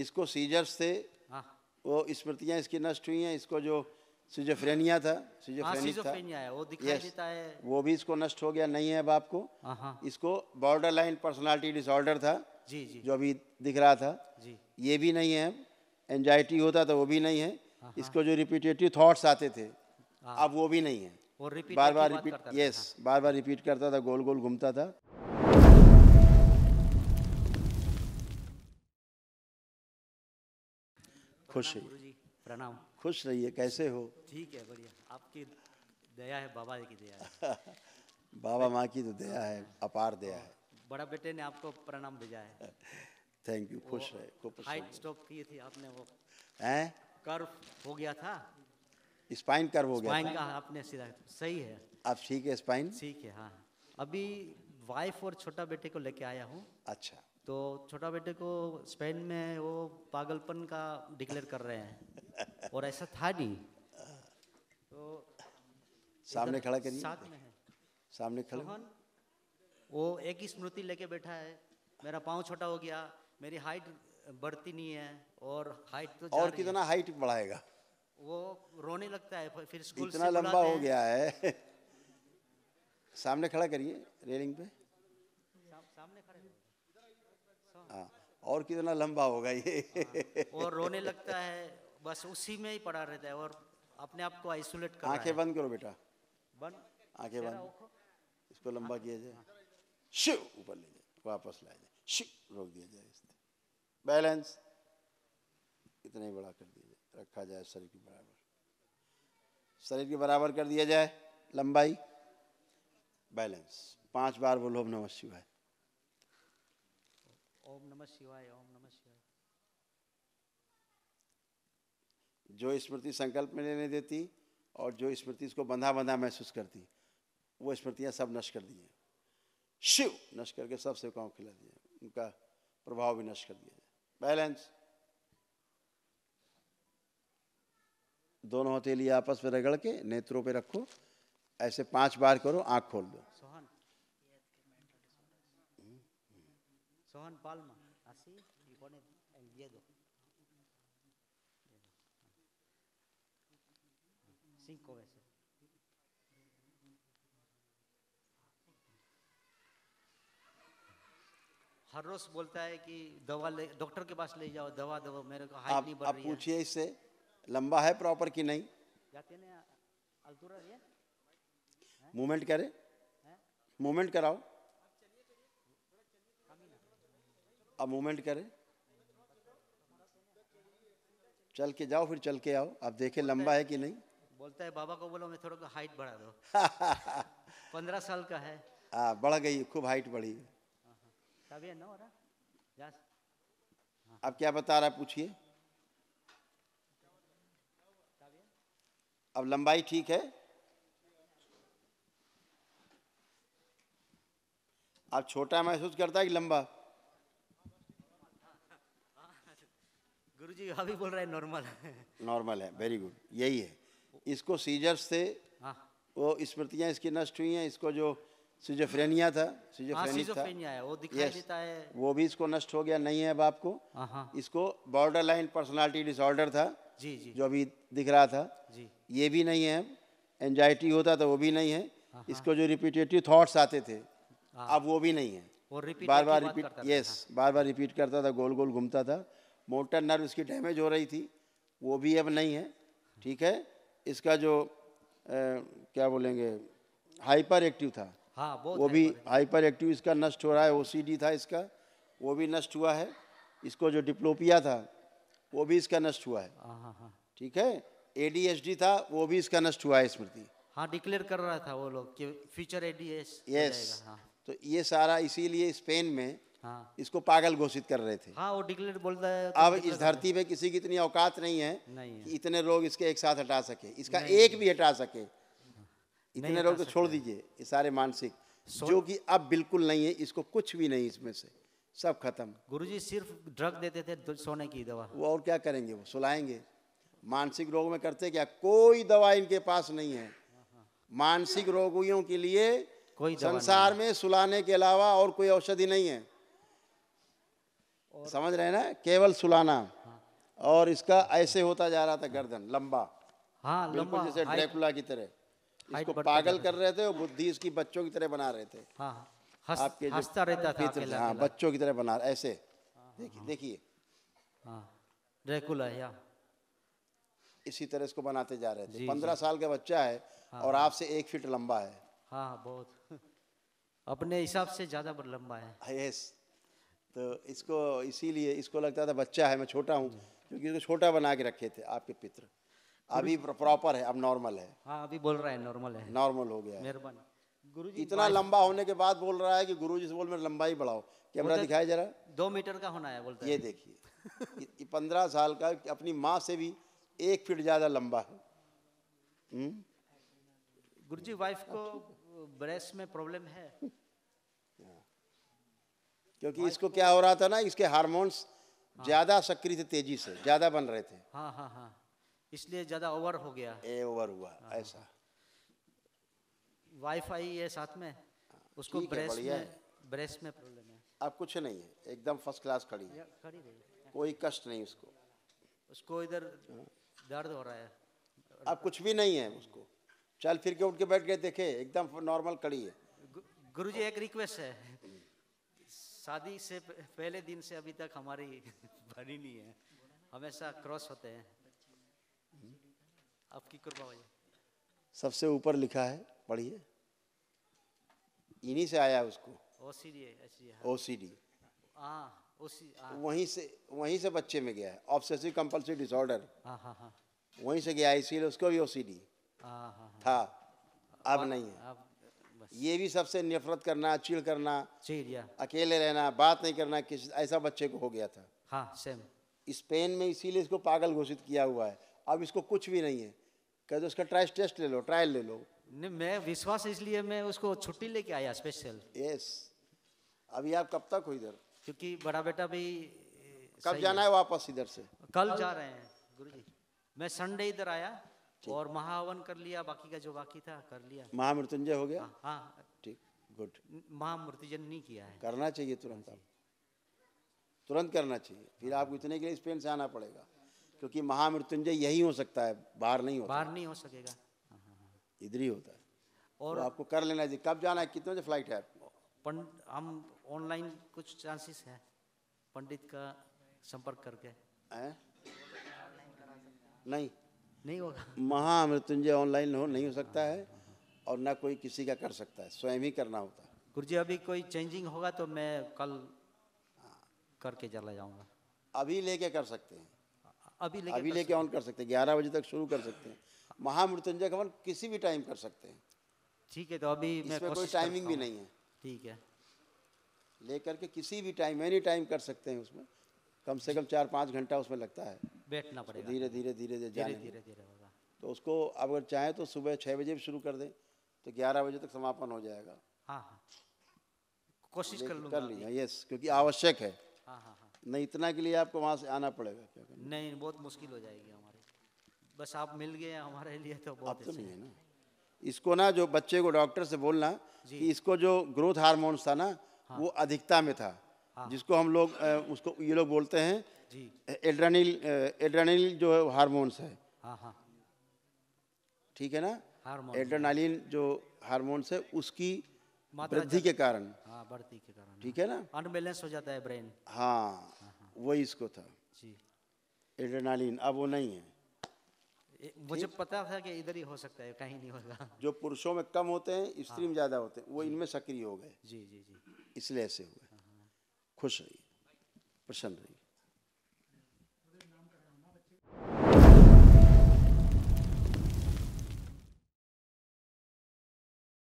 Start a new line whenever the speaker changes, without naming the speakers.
इसको सीजर्स थे हाँ। वो स्मृतियाँ इसकी नष्ट हुई हैं इसको जो सिजोफ्रेनिया था सिजोफ्रेनिया हाँ, है वो दिखाई देता है वो भी इसको नष्ट हो गया नहीं है अब आपको हाँ, हाँ। इसको बॉर्डर लाइन पर्सनैलिटी डिसऑर्डर था जी जी जो अभी दिख रहा था जी ये भी नहीं है अब एंजाइटी होता था तो वो भी नहीं है इसको जो रिपीटेटिव थाट्स आते थे अब वो भी नहीं है बार बार रिपीट यस बार बार रिपीट करता था गोल गोल घूमता था खुश है प्रणाम खुश रहिए कैसे हो
ठीक है बढ़िया आपकी दया है बाबा जी की दया है
बाबा माँ की तो दया है अपार दया है हाँ,
बड़ा बेटे ने आपको प्रणाम भेजा है थैंक यू खुश रहे हाइट स्टॉप किए थे आपने वो है कर्व हो गया था
स्पाइन कर्व हो गया स्पाइन का
आपने सीधा सही है
आप ठीक है स्पाइन ठीक है हाँ
अभी वाइफ और छोटा बेटे को लेके आया हूँ अच्छा तो छोटा बेटे को स्पेन में वो पागलपन का डिक्लेयर कर रहे हैं और ऐसा था नहीं तो सामने खड़ा करिए साथ में है सामने खड़ा वो एक ही स्मृति लेके बैठा है मेरा पाँव छोटा हो गया मेरी हाइट बढ़ती नहीं है और हाइट तो और कितना
हाइट बढ़ाएगा
वो रोने लगता है फिर स्कूल इतना लंबा हो गया
है सामने खड़ा करिए रेलिंग पे और कितना लंबा होगा ये हाँ, और रोने
लगता है बस उसी में ही पड़ा रहता है और अपने आप को आइसोलेट कर आंखें बंद करो बेटा बंद
आंखें बंद इसको लंबा हाँ। किया जाए शिव ऊपर ले जाए वापस लाया जाए शिव रोक दिया जाए इसने बैलेंस इतना ही बड़ा कर दिया जाए रखा जाए शरीर के बराबर शरीर के बराबर कर दिया जाए लंबाई बैलेंस पांच बार बोलो नमः शिवाय
ओम नमः शिवाय ओम नमः शिवाय
जो स्मृति संकल्प में लेने देती और जो स्मृति इसको बंधा बंधा महसूस करती वो स्मृतियाँ सब नष्ट कर दी हैं शिव नष्ट करके सब सेवकाओं को खिला दिए उनका प्रभाव भी नष्ट कर दिया बैलेंस दोनों हथेली आपस में रगड़ के नेत्रों पे रखो ऐसे पांच बार करो आंख खोल दो
Son Palma, así, y pone el dedo. Cinco veces. हर रोज बोलता है कि दवा ले डॉक्टर के पास ले जाओ दवा दो मेरे को हाइट नहीं बढ़ आप रही पूछिए
इससे लंबा है प्रॉपर कि नहीं
जाते ना अल्तुरा
मूवमेंट करे मूवमेंट कराओ अब मूवमेंट करें चल के जाओ फिर चल के आओ आप देखें लंबा है कि नहीं
बोलता है बाबा को बोलो मैं थोड़ा हाइट बढ़ा दो पंद्रह साल का है
आ, हाँ, बढ़ गई खूब हाइट बढ़ी
तभी अब हाँ।
क्या बता रहा है पूछिए अब लंबाई ठीक है आप छोटा महसूस करता है कि लंबा
गुरु जी अभी बोल रहे नॉर्मल है
नॉर्मल है वेरी गुड यही है इसको सीजर्स थे हाँ। वो स्मृतियाँ इसकी नष्ट हुई हैं इसको जो सिजोफ्रेनिया था सिजोफ्रेनिया हाँ, था वो दिखाई yes, देता है वो भी इसको नष्ट हो गया नहीं है अब आपको हाँ, हाँ। इसको बॉर्डर लाइन पर्सनैलिटी डिसऑर्डर था जी जी जो अभी दिख रहा था जी ये भी नहीं है अब एनजाइटी होता था वो भी नहीं है हाँ, इसको जो रिपीटेटिव थाट्स आते थे अब वो भी नहीं है बार बार रिपीट यस बार बार रिपीट करता था गोल गोल घूमता था मोटर नर्व इसकी डैमेज हो रही थी वो भी अब नहीं है ठीक है इसका जो ए, क्या बोलेंगे हाइपर एक्टिव था
हाँ, वो भी
हाइपर एक्टिव इसका नष्ट हो रहा है ओसीडी था इसका वो भी नष्ट हुआ है इसको जो डिप्लोपिया था वो भी इसका नष्ट हुआ है हाँ, हाँ, हाँ। ठीक है एडीएसडी था वो भी इसका नष्ट हुआ है स्मृति
हाँ डिक्लेयर कर रहा था वो लोग कि फ्यूचर एडीएस यस तो ये
सारा इसीलिए स्पेन में हाँ इसको पागल घोषित कर रहे थे
हाँ वो डिक्लेयर बोलता है तो अब इस धरती
पे किसी की इतनी औकात नहीं है, नहीं है। कि इतने लोग इसके एक साथ हटा सके इसका एक भी हटा सके इतने लोग तो छोड़ दीजिए ये सारे मानसिक जो कि अब बिल्कुल नहीं है इसको कुछ भी नहीं इसमें से सब खत्म
गुरुजी सिर्फ ड्रग देते थे तो सोने
की दवा वो और क्या करेंगे वो सुलाएंगे मानसिक रोग में करते क्या कोई दवा इनके पास नहीं है मानसिक रोगियों के लिए कोई संसार में सुलाने के अलावा और कोई औषधि नहीं है समझ रहे हैं ना केवल सुलाना और इसका ऐसे होता जा रहा था गर्दन लंबा
हाँ बिल्कुल जैसे ड्रैकुला
की तरह इसको पागल कर रहे थे और बुद्धि इसकी बच्चों की तरह बना रहे थे हाँ,
हस, हाँ। आपके हंसता रहता था हाँ बच्चों
की तरह बना ऐसे हाँ, हाँ। देखिए
ड्रैकुला या
इसी तरह इसको बनाते जा रहे थे पंद्रह साल का बच्चा है और आपसे एक फीट लंबा है
हाँ बहुत अपने हिसाब से ज्यादा लंबा
है यस तो इसको इसीलिए इसको लगता था बच्चा है मैं छोटा हूँ क्योंकि इसको छोटा बना के रखे थे आपके पित्र
अभी प्रॉपर
है अब नॉर्मल है
हाँ अभी बोल रहा है नॉर्मल है नॉर्मल हो गया
गुरु जी इतना लंबा होने के बाद बोल रहा है कि गुरु जी से बोल मेरा लंबाई बढ़ाओ कैमरा दिखाया जरा
दो मीटर का होना है बोलते ये देखिए
पंद्रह साल का अपनी माँ से भी एक फीट ज़्यादा लंबा है
हम्म? गुरु जी वाइफ को ब्रेस्ट में प्रॉब्लम है
क्योंकि इसको क्या हो रहा था ना इसके हार्मोन्स हाँ। ज़्यादा सक्रिय थे तेजी से ज़्यादा बन रहे थे
हाँ हाँ हाँ इसलिए ज़्यादा ओवर हो गया ए ओवर हुआ हाँ, हाँ। ऐसा वाईफाई है साथ में हाँ, उसको ब्रेस में ब्रेस में प्रॉब्लम
है अब कुछ नहीं है एकदम फर्स्ट क्लास खड़ी है
खड़ी रही
कोई कष्ट नहीं उसको उसको इधर हाँ।
दर्द हो रहा है अब कुछ भी नहीं है
उसको चल फिर के उठ के बैठ गए देखे एकदम नॉर्मल खड़ी है
गुरुजी एक रिक्वेस्ट है शादी से पहले दिन से अभी तक हमारी बनी नहीं है हमेशा क्रॉस होते हैं हम्म। आपकी कृपा भाई
सबसे ऊपर लिखा है पढ़िए इन्हीं से आया उसको
ओसीडी सी डी वहीं
से वहीं से बच्चे में गया है ऑब्सेसिव कंपल्सिव डिसऑर्डर
वहीं
से गया इसीलिए उसको भी ओसीडी हाँ, हाँ, हाँ। था अब नहीं है ये भी सबसे नफरत करना चिड़ करना चिड़िया अकेले रहना बात नहीं करना किसी ऐसा बच्चे को हो गया था हाँ सेम स्पेन में इसीलिए इसको पागल घोषित किया हुआ है अब इसको कुछ भी नहीं है कह दो उसका ट्रायल टेस्ट ले लो ट्रायल ले लो
नहीं मैं विश्वास इसलिए मैं उसको छुट्टी लेके आया स्पेशल यस अभी आप कब तक हो इधर क्योंकि बड़ा बेटा भी कब जाना है वापस
इधर से कल जा रहे
हैं गुरु जी मैं संडे इधर आया और महावन कर लिया बाकी का जो बाकी था कर लिया
महामृत्युंजय हो गया हाँ, हाँ। ठीक गुड महामृत्युंजय नहीं किया है करना चाहिए तुरंत आप तुरंत करना चाहिए फिर आपको इतने के लिए स्पेन से आना पड़ेगा क्योंकि महामृत्युंजय यही हो सकता है बाहर नहीं होता बाहर
नहीं हो सकेगा इधर ही होता है तो और तो आपको
कर लेना चाहिए कब जाना है कितने बजे फ्लाइट है आपको
हम ऑनलाइन कुछ चांसेस है पंडित का संपर्क करके
नहीं नहीं होगा महामृत्युंजय ऑनलाइन हो नहीं हो सकता है और ना कोई किसी का कर सकता है स्वयं ही करना होता है
गुरु जी अभी कोई चेंजिंग होगा तो मैं कल करके चला जाऊंगा अभी लेके कर सकते हैं अभी लेके अभी लेके ऑन
कर सकते हैं ग्यारह बजे तक शुरू कर सकते हैं महामृत्युंजय कवन किसी भी टाइम कर सकते हैं
ठीक है तो अभी कोई टाइमिंग भी नहीं है ठीक है
लेकर के किसी भी टाइम एनी टाइम कर सकते हैं उसमें कम से कम चार पाँच घंटा उसमें लगता है बैठना पड़ेगा धीरे धीरे धीरे धीरे धीरे धीरे होगा तो उसको अगर चाहें तो सुबह छः बजे भी शुरू कर दें तो ग्यारह बजे तक समापन हो जाएगा हाँ, हाँ। कोशिश कर कर लीजिए यस क्योंकि आवश्यक है हाँ, नहीं इतना के लिए आपको वहाँ से आना पड़ेगा
क्या नहीं बहुत मुश्किल हो जाएगी हमारे बस आप मिल गए हमारे लिए तो बहुत तो नहीं है ना
इसको ना जो बच्चे को डॉक्टर से बोलना कि इसको जो ग्रोथ हार्मोन्स था ना हाँ। वो अधिकता में था हाँ। जिसको हम लोग उसको ये लोग बोलते हैं एड्रानिल एड्रानिल जो है हारमोन्स है हाँ, हाँ। ठीक है
ना
एड्रानालिन जो हारमोन्स है उसकी वृद्धि के कारण
ठीक है ना अनबैलेंस हो जाता है ब्रेन
हाँ वही इसको था जी एड्रेनालिन अब वो नहीं है
मुझे पता था कि इधर ही हो सकता है कहीं नहीं होगा
जो पुरुषों में कम होते हैं स्त्री में ज्यादा होते हैं वो इनमें सक्रिय हो गए जी जी जी इसलिए ऐसे हुए खुश रहिए प्रसन्न रहिए